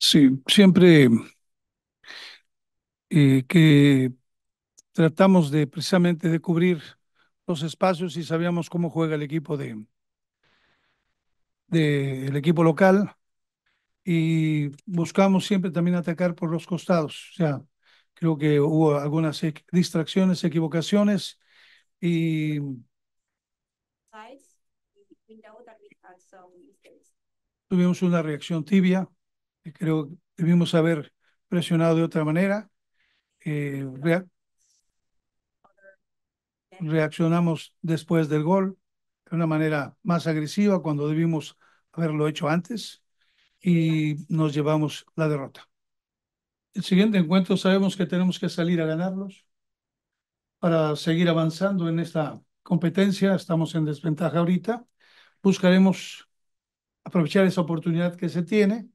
Sí, siempre eh, que tratamos de precisamente de cubrir los espacios y sabíamos cómo juega el equipo de, de el equipo local y buscamos siempre también atacar por los costados. O sea, creo que hubo algunas distracciones, equivocaciones y tuvimos una reacción tibia creo que debimos haber presionado de otra manera. Eh, reaccionamos después del gol de una manera más agresiva cuando debimos haberlo hecho antes y nos llevamos la derrota. El siguiente encuentro sabemos que tenemos que salir a ganarlos para seguir avanzando en esta competencia. Estamos en desventaja ahorita. Buscaremos aprovechar esa oportunidad que se tiene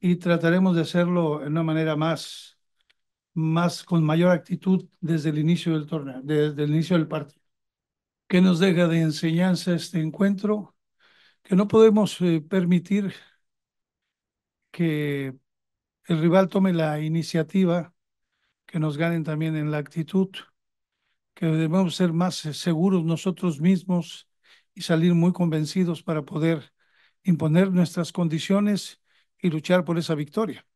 y trataremos de hacerlo en una manera más, más con mayor actitud desde el inicio del torneo, desde el inicio del partido. ¿Qué nos deja de enseñanza este encuentro? Que no podemos eh, permitir que el rival tome la iniciativa, que nos ganen también en la actitud, que debemos ser más eh, seguros nosotros mismos y salir muy convencidos para poder imponer nuestras condiciones y luchar por esa victoria.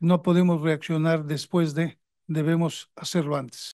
No podemos reaccionar después de, debemos hacerlo antes.